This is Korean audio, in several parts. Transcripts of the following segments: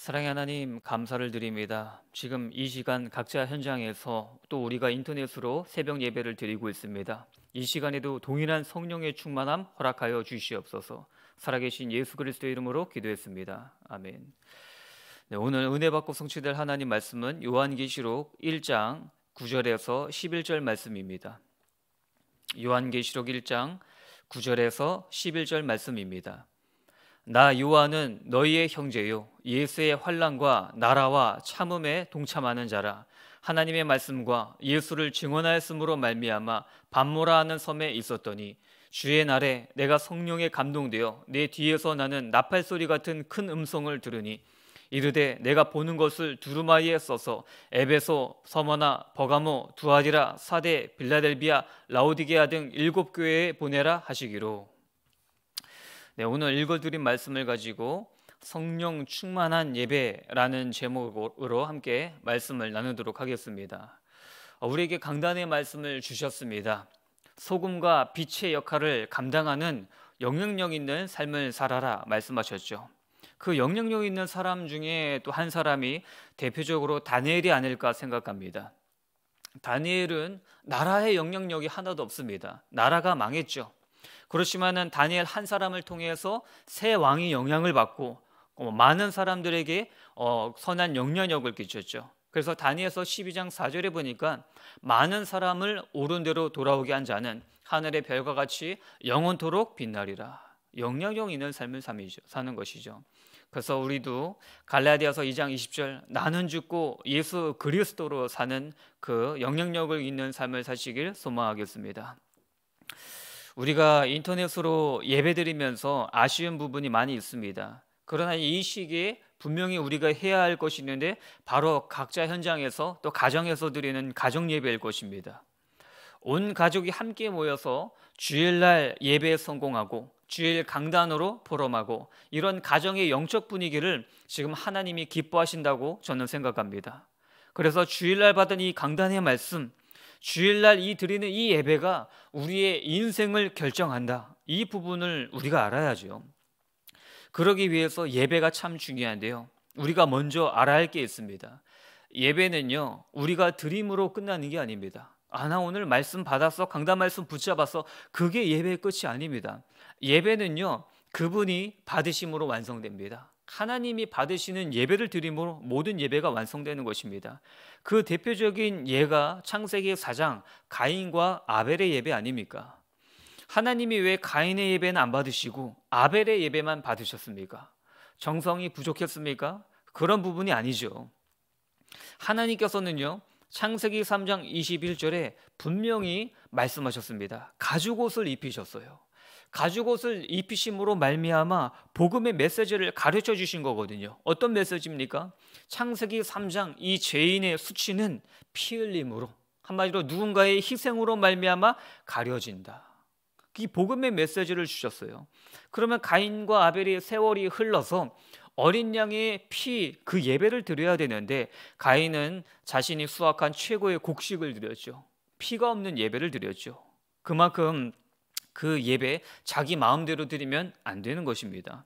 사랑의 하나님, 감사를 드립니다. 지금 이 시간 각자 현장에서 또 우리가 인터넷으로 새벽 예배를 드리고 있습니다. 이 시간에도 동일한 성령의 충만함 허락하여 주시옵소서. 살아계신 예수 그리스도의 이름으로 기도했습니다. 아멘. 네, 오늘 은혜 받고 성취될 하나님 말씀은 요한계시록 1장 9절에서 11절 말씀입니다. 요한계시록 1장 9절에서 11절 말씀입니다. 나 요한은 너희의 형제요 예수의 환란과 나라와 참음에 동참하는 자라 하나님의 말씀과 예수를 증언하였으므로 말미암아 반모라 하는 섬에 있었더니 주의 날에 내가 성령에 감동되어 내 뒤에서 나는 나팔 소리 같은 큰 음성을 들으니 이르되 내가 보는 것을 두루마리에 써서 에베소, 서머나, 버가모, 두아디라, 사데, 빌라델비아, 라오디게아 등 일곱 교회에 보내라 하시기로 네, 오늘 읽어드린 말씀을 가지고 성령 충만한 예배라는 제목으로 함께 말씀을 나누도록 하겠습니다. 어, 우리에게 강단의 말씀을 주셨습니다. 소금과 빛의 역할을 감당하는 영향력 있는 삶을 살아라 말씀하셨죠. 그 영향력 있는 사람 중에 또 한 사람이 대표적으로 다니엘이 아닐까 생각합니다. 다니엘은 나라의 영향력이 하나도 없습니다. 나라가 망했죠. 그렇지만은 다니엘 한 사람을 통해서 세 왕이 영향을 받고 어, 많은 사람들에게 어, 선한 영향력을 끼쳤죠. 그래서 다니엘서 12장 4절에 보니까 많은 사람을 옳은 대로 돌아오게 한 자는 하늘의 별과 같이 영원토록 빛나리라. 영향력 있는 삶을 사는 것이죠. 그래서 우리도 갈라디아서 2장 20절 나는 죽고 예수 그리스도로 사는 그 영향력을 있는 삶을 사시길 소망하겠습니다. 우리가 인터넷으로 예배드리면서 아쉬운 부분이 많이 있습니다. 그러나 이 시기에 분명히 우리가 해야 할 것이 있는데 바로 각자 현장에서 또 가정에서 드리는 가정 예배일 것입니다. 온 가족이 함께 모여서 주일날 예배에 성공하고 주일 강단으로 보람하고 이런 가정의 영적 분위기를 지금 하나님이 기뻐하신다고 저는 생각합니다. 그래서 주일날 받은 이 강단의 말씀 주일날 이 드리는 이 예배가 우리의 인생을 결정한다. 이 부분을 우리가 알아야죠. 그러기 위해서 예배가 참 중요한데요. 우리가 먼저 알아야 할 게 있습니다. 예배는요, 우리가 드림으로 끝나는 게 아닙니다. 아, 나 오늘 말씀 받았어. 강단 말씀 붙잡았어. 그게 예배의 끝이 아닙니다. 예배는요, 그분이 받으심으로 완성됩니다. 하나님이 받으시는 예배를 드림으로 모든 예배가 완성되는 것입니다. 그 대표적인 예가 창세기 4장 가인과 아벨의 예배 아닙니까? 하나님이 왜 가인의 예배는 안 받으시고 아벨의 예배만 받으셨습니까? 정성이 부족했습니까? 그런 부분이 아니죠. 하나님께서는요. 창세기 3장 21절에 분명히 말씀하셨습니다. 가죽옷을 입히셨어요. 가죽 옷을 입히심으로 말미암아 복음의 메시지를 가르쳐 주신 거거든요. 어떤 메시지입니까? 창세기 3장 이 죄인의 수치는 피 흘림으로 한마디로 누군가의 희생으로 말미암아 가려진다. 이 복음의 메시지를 주셨어요. 그러면 가인과 아벨이 세월이 흘러서 어린 양의 피 그 예배를 드려야 되는데 가인은 자신이 수확한 최고의 곡식을 드렸죠. 피가 없는 예배를 드렸죠. 그만큼 그 예배 자기 마음대로 드리면 안 되는 것입니다.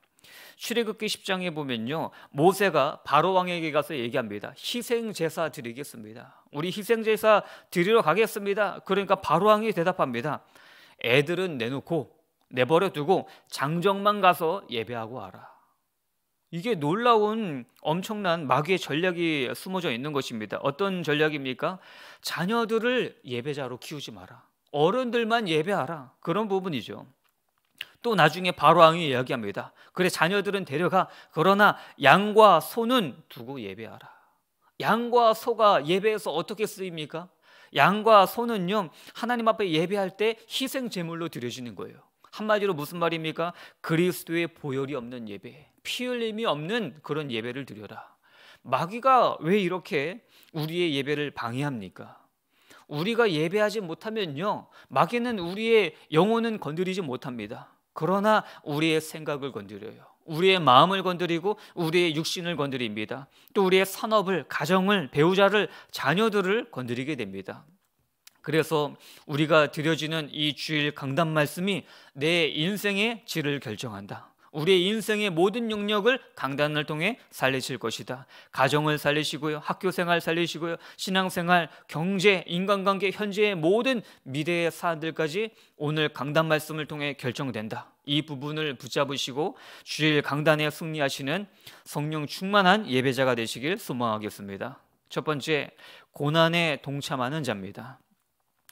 출애굽기 10장에 보면요. 모세가 바로 왕에게 가서 얘기합니다. 희생 제사 드리겠습니다. 우리 희생 제사 드리러 가겠습니다. 그러니까 바로 왕이 대답합니다. 애들은 내놓고 내버려 두고 장정만 가서 예배하고 와라. 이게 놀라운 엄청난 마귀의 전략이 숨어져 있는 것입니다. 어떤 전략입니까? 자녀들을 예배자로 키우지 마라. 어른들만 예배하라. 그런 부분이죠. 또 나중에 바로왕이 이야기합니다. 그래 자녀들은 데려가 그러나 양과 소는 두고 예배하라. 양과 소가 예배에서 어떻게 쓰입니까? 양과 소는요 하나님 앞에 예배할 때 희생 제물로 드려지는 거예요. 한마디로 무슨 말입니까? 그리스도의 보혈이 없는 예배, 피 흘림이 없는 그런 예배를 드려라. 마귀가 왜 이렇게 우리의 예배를 방해합니까? 우리가 예배하지 못하면요. 마귀는 우리의 영혼은 건드리지 못합니다. 그러나 우리의 생각을 건드려요. 우리의 마음을 건드리고 우리의 육신을 건드립니다. 또 우리의 산업을, 가정을, 배우자를, 자녀들을 건드리게 됩니다. 그래서 우리가 드려지는 이 주일 강단 말씀이 내 인생의 질을 결정한다. 우리의 인생의 모든 영역을 강단을 통해 살리실 것이다. 가정을 살리시고요. 학교 생활 살리시고요. 신앙 생활, 경제, 인간관계, 현재의 모든 미래의 사안들까지 오늘 강단 말씀을 통해 결정된다. 이 부분을 붙잡으시고 주일 강단에 승리하시는 성령 충만한 예배자가 되시길 소망하겠습니다. 첫 번째, 고난에 동참하는 자입니다.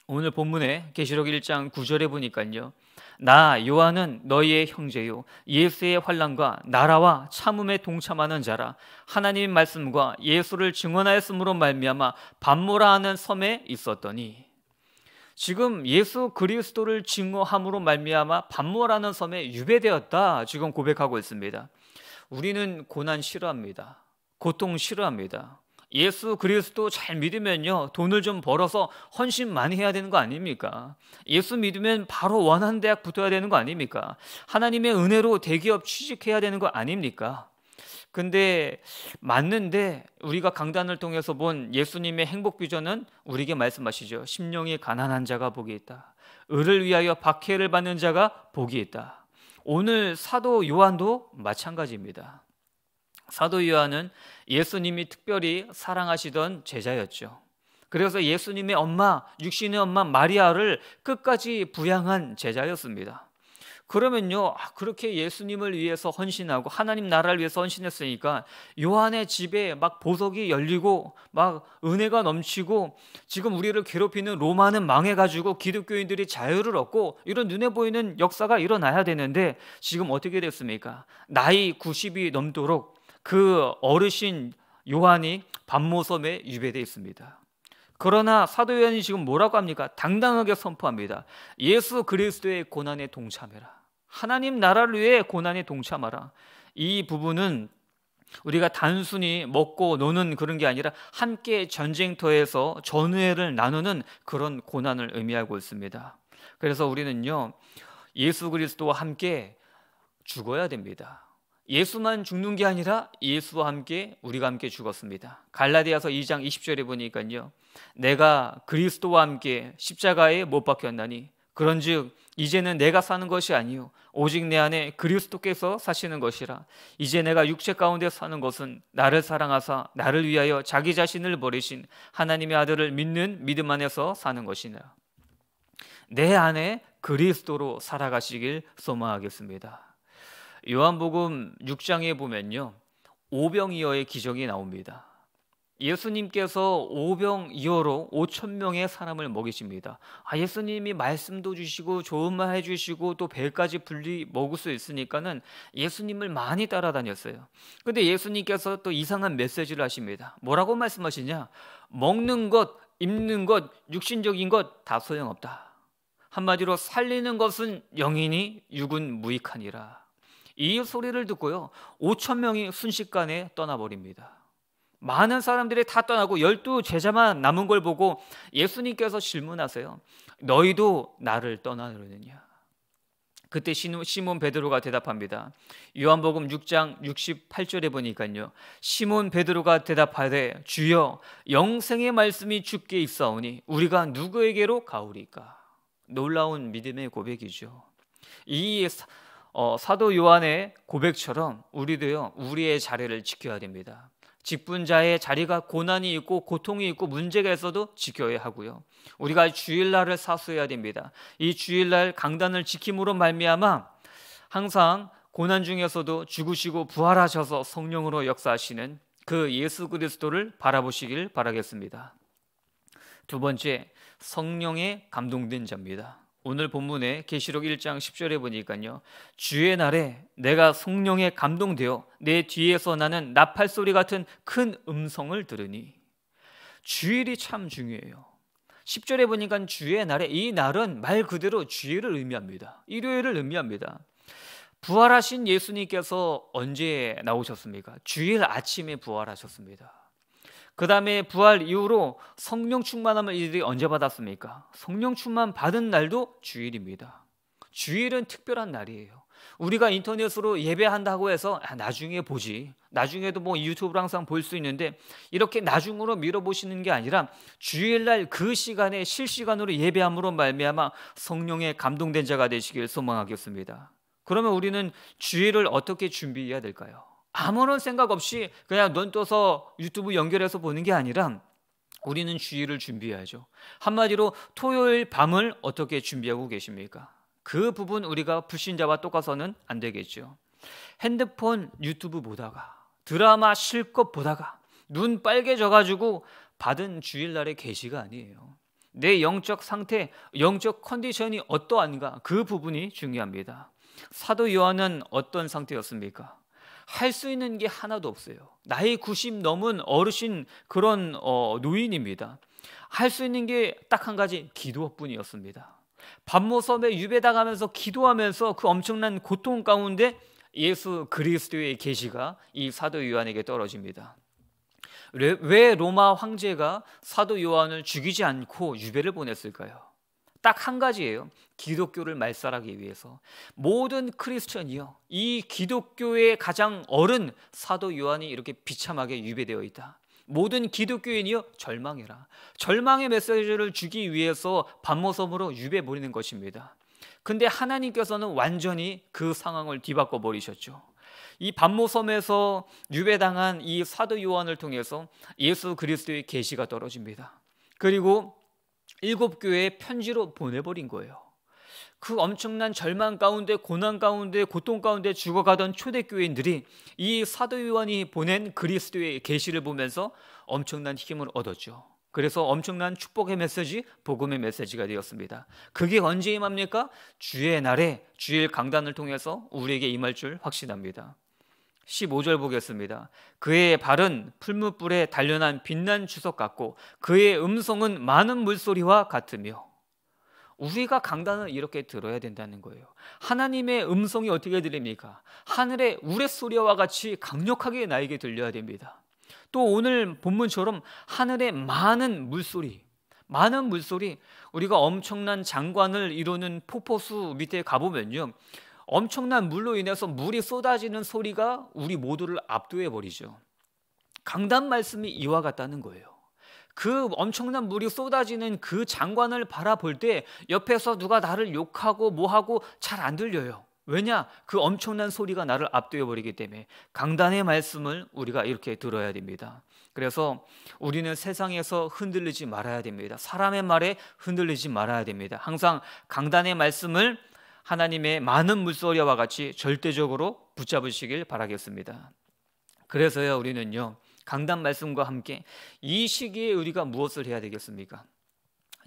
오늘 본문에 계시록 1장 9절에 보니까요. 나 요한은 너희의 형제요 예수의 환란과 나라와 참음에 동참하는 자라 하나님의 말씀과 예수를 증언하였으므로 말미암아 반모라 하는 섬에 있었더니 지금 예수 그리스도를 증거함으로 말미암아 반모라는 섬에 유배되었다 지금 고백하고 있습니다. 우리는 고난 싫어합니다. 고통 싫어합니다. 예수 그리스도 잘 믿으면요. 돈을 좀 벌어서 헌신 많이 해야 되는 거 아닙니까? 예수 믿으면 바로 원하는 대학 붙어야 되는 거 아닙니까? 하나님의 은혜로 대기업 취직해야 되는 거 아닙니까? 근데 맞는데 우리가 강단을 통해서 본 예수님의 행복 비전은 우리에게 말씀하시죠. 심령이 가난한 자가 복이 있다. 을을 위하여 박해를 받는 자가 복이 있다. 오늘 사도 요한도 마찬가지입니다. 사도 요한은 예수님이 특별히 사랑하시던 제자였죠. 그래서 예수님의 엄마, 육신의 엄마 마리아를 끝까지 부양한 제자였습니다. 그러면요, 아, 그렇게 예수님을 위해서 헌신하고 하나님 나라를 위해서 헌신했으니까 요한의 집에 막 보석이 열리고 막 은혜가 넘치고 지금 우리를 괴롭히는 로마는 망해가지고 기독교인들이 자유를 얻고 이런 눈에 보이는 역사가 일어나야 되는데 지금 어떻게 됐습니까? 나이 90이 넘도록 그 어르신 요한이 반모섬에 유배되어 있습니다. 그러나 사도 요한이 지금 뭐라고 합니까? 당당하게 선포합니다. 예수 그리스도의 고난에 동참해라. 하나님 나라를 위해 고난에 동참하라. 이 부분은 우리가 단순히 먹고 노는 그런 게 아니라 함께 전쟁터에서 전우회를 나누는 그런 고난을 의미하고 있습니다. 그래서 우리는요, 예수 그리스도와 함께 죽어야 됩니다. 예수만 죽는 게 아니라 예수와 함께 우리가 함께 죽었습니다. 갈라디아서 2장 20절에 보니까요. 내가 그리스도와 함께 십자가에 못 박혔나니 그런즉 이제는 내가 사는 것이 아니요 오직 내 안에 그리스도께서 사시는 것이라 이제 내가 육체 가운데 사는 것은 나를 사랑하사 나를 위하여 자기 자신을 버리신 하나님의 아들을 믿는 믿음 안에서 사는 것이냐 내 안에 그리스도로 살아가시길 소망하겠습니다. 요한복음 6장에 보면요. 오병이어의 기적이 나옵니다. 예수님께서 오병이어로 5천 명의 사람을 먹이십니다. 아, 예수님이 말씀도 주시고 좋은 말 해주시고 또 배까지 분리 먹을 수 있으니까는 예수님을 많이 따라다녔어요. 근데 예수님께서 또 이상한 메시지를 하십니다. 뭐라고 말씀하시냐? 먹는 것, 입는 것, 육신적인 것 다 소용없다. 한마디로 살리는 것은 영이니 육은 무익하니라. 이 소리를 듣고요. 5천 명이 순식간에 떠나버립니다. 많은 사람들이 다 떠나고 열두 제자만 남은 걸 보고 예수님께서 질문하세요. 너희도 나를 떠나느냐? 그때 시몬 베드로가 대답합니다. 요한복음 6장 68절에 보니까요. 시몬 베드로가 대답하되 주여 영생의 말씀이 주께 있사오니 우리가 누구에게로 가오리까? 놀라운 믿음의 고백이죠. 이 어, 사도 요한의 고백처럼 우리도요 우리의 자리를 지켜야 됩니다. 직분자의 자리가 고난이 있고 고통이 있고 문제가 있어도 지켜야 하고요. 우리가 주일날을 사수해야 됩니다. 이 주일날 강단을 지킴으로 말미암아 항상 고난 중에서도 죽으시고 부활하셔서 성령으로 역사하시는 그 예수 그리스도를 바라보시길 바라겠습니다. 두 번째, 성령에 감동된 자입니다. 오늘 본문에 계시록 1장 10절에 보니까요. 주의 날에 내가 성령에 감동되어 내 뒤에서 나는 나팔 소리 같은 큰 음성을 들으니 주일이 참 중요해요. 10절에 보니까 주의 날에 이 날은 말 그대로 주일을 의미합니다. 일요일을 의미합니다. 부활하신 예수님께서 언제 나오셨습니까? 주일 아침에 부활하셨습니다. 그 다음에 부활 이후로 성령 충만함을 이들이 언제 받았습니까? 성령 충만 받은 날도 주일입니다. 주일은 특별한 날이에요. 우리가 인터넷으로 예배한다고 해서 아, 나중에 보지. 나중에도 뭐 유튜브로 항상 볼 수 있는데 이렇게 나중으로 밀어보시는게 아니라 주일날 그 시간에 실시간으로 예배함으로 말미암아 성령에 감동된 자가 되시길 소망하겠습니다. 그러면 우리는 주일을 어떻게 준비해야 될까요? 아무런 생각 없이 그냥 눈 떠서 유튜브 연결해서 보는 게 아니라 우리는 주의를 준비해야죠. 한마디로 토요일 밤을 어떻게 준비하고 계십니까? 그 부분 우리가 불신자와 똑같아서는 안 되겠죠. 핸드폰 유튜브 보다가 드라마 실컷 보다가 눈 빨개져가지고 받은 주일날의 계시가 아니에요. 내 영적 상태, 영적 컨디션이 어떠한가 그 부분이 중요합니다. 사도 요한은 어떤 상태였습니까? 할수 있는 게 하나도 없어요. 나이 90 넘은 어르신 그런 어, 노인입니다. 할 수 있는 게 딱 한 가지 기도뿐이었습니다. 밤모섬에 유배당하면서 기도하면서 그 엄청난 고통 가운데 예수 그리스도의 계시가 이 사도 요한에게 떨어집니다. 왜 로마 황제가 사도 요한을 죽이지 않고 유배를 보냈을까요? 딱한 가지예요. 기독교를 말살하기 위해서 모든 크리스천이요. 이 기독교의 가장 어른 사도 요한이 이렇게 비참하게 유배되어 있다. 모든 기독교인이요 절망해라. 절망의 메시지를 주기 위해서 반모섬으로 유배 보내는 것입니다. 근데 하나님께서는 완전히 그 상황을 뒤바꿔 버리셨죠. 이 반모섬에서 유배당한 이 사도 요한을 통해서 예수 그리스도의 계시가 떨어집니다. 그리고 일곱 교회에 편지로 보내버린 거예요. 그 엄청난 절망 가운데 고난 가운데 고통 가운데 죽어가던 초대 교인들이 이 사도 요한이 보낸 그리스도의 계시를 보면서 엄청난 힘을 얻었죠. 그래서 엄청난 축복의 메시지, 복음의 메시지가 되었습니다. 그게 언제 임합니까? 주의 날에 주일 강단을 통해서 우리에게 임할 줄 확신합니다. 15절 보겠습니다. 그의 발은 풀무불에 단련한 빛난 주석 같고 그의 음성은 많은 물소리와 같으며 우리가 강단을 이렇게 들어야 된다는 거예요. 하나님의 음성이 어떻게 들립니까? 하늘의 우레소리와 같이 강력하게 나에게 들려야 됩니다. 또 오늘 본문처럼 하늘의 많은 물소리, 많은 물소리, 우리가 엄청난 장관을 이루는 폭포수 밑에 가보면요. 엄청난 물로 인해서 물이 쏟아지는 소리가 우리 모두를 압도해 버리죠. 강단 말씀이 이와 같다는 거예요. 그 엄청난 물이 쏟아지는 그 장관을 바라볼 때 옆에서 누가 나를 욕하고 뭐하고 잘 안 들려요. 왜냐? 그 엄청난 소리가 나를 압도해 버리기 때문에 강단의 말씀을 우리가 이렇게 들어야 됩니다. 그래서 우리는 세상에서 흔들리지 말아야 됩니다. 사람의 말에 흔들리지 말아야 됩니다. 항상 강단의 말씀을 하나님의 많은 물소리와 같이 절대적으로 붙잡으시길 바라겠습니다. 그래서요 우리는요 강단 말씀과 함께 이 시기에 우리가 무엇을 해야 되겠습니까?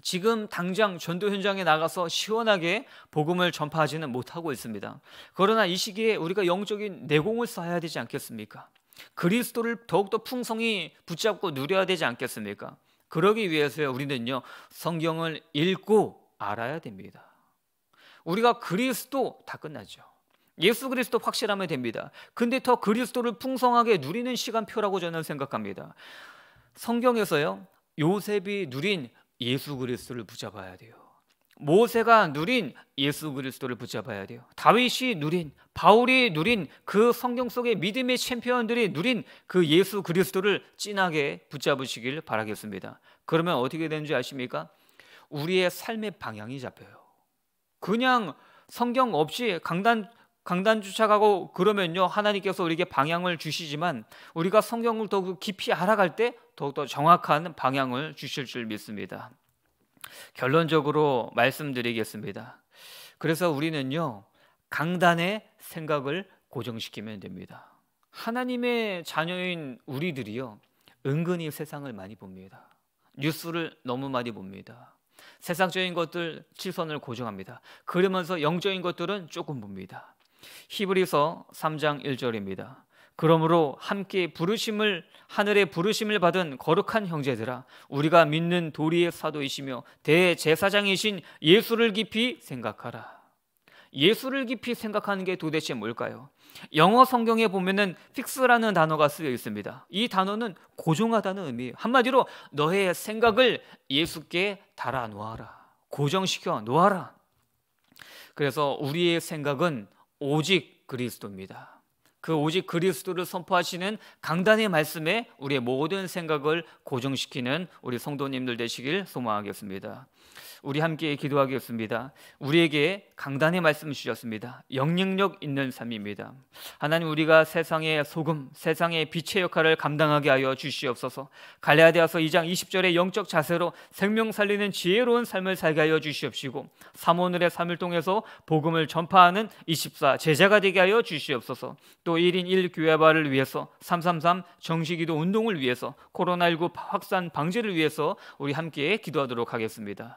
지금 당장 전도 현장에 나가서 시원하게 복음을 전파하지는 못하고 있습니다. 그러나 이 시기에 우리가 영적인 내공을 쌓아야 되지 않겠습니까? 그리스도를 더욱더 풍성히 붙잡고 누려야 되지 않겠습니까? 그러기 위해서 우리는요 성경을 읽고 알아야 됩니다. 우리가 그리스도 다 끝나죠. 예수 그리스도 확실하면 됩니다. 근데 더 그리스도를 풍성하게 누리는 시간표라고 저는 생각합니다. 성경에서요. 요셉이 누린 예수 그리스도를 붙잡아야 돼요. 모세가 누린 예수 그리스도를 붙잡아야 돼요. 다윗이 누린, 바울이 누린 그 성경 속의 믿음의 챔피언들이 누린 그 예수 그리스도를 진하게 붙잡으시길 바라겠습니다. 그러면 어떻게 되는지 아십니까? 우리의 삶의 방향이 잡혀요. 그냥 성경 없이 강단 강단 주차하고 그러면요 하나님께서 우리에게 방향을 주시지만 우리가 성경을 더욱 깊이 알아갈 때 더욱더 정확한 방향을 주실 줄 믿습니다. 결론적으로 말씀드리겠습니다. 그래서 우리는요 강단의 생각을 고정시키면 됩니다. 하나님의 자녀인 우리들이요 은근히 세상을 많이 봅니다. 뉴스를 너무 많이 봅니다. 세상적인 것들 시선을 고정합니다. 그러면서 영적인 것들은 조금 봅니다. 히브리서 3장 1절입니다. 그러므로 함께 부르심을 하늘의 부르심을 받은 거룩한 형제들아 우리가 믿는 도리의 사도이시며 대제사장이신 예수를 깊이 생각하라. 예수를 깊이 생각하는 게 도대체 뭘까요? 영어 성경에 보면은 fix라는 단어가 쓰여 있습니다. 이 단어는 고정하다는 의미. 한마디로 너의 생각을 예수께 달아 놓아라. 고정시켜 놓아라. 그래서 우리의 생각은 오직 그리스도입니다. 그 오직 그리스도를 선포하시는 강단의 말씀에 우리의 모든 생각을 고정시키는 우리 성도님들 되시길 소망하겠습니다. 우리 함께 기도하겠습니다. 우리에게 강단의 말씀 주셨습니다. 영향력 있는 삶입니다. 하나님 우리가 세상의 소금, 세상의 빛의 역할을 감당하게 하여 주시옵소서. 갈라디아서 2장 20절의 영적 자세로 생명 살리는 지혜로운 삶을 살게 하여 주시옵시고 삼오늘의 삶을 통해서 복음을 전파하는 24 제자가 되게 하여 주시옵소서. 또 1인 1교회발을 위해서 333정시기도 운동을 위해서 코로나19 확산 방지를 위해서 우리 함께 기도하도록 하겠습니다.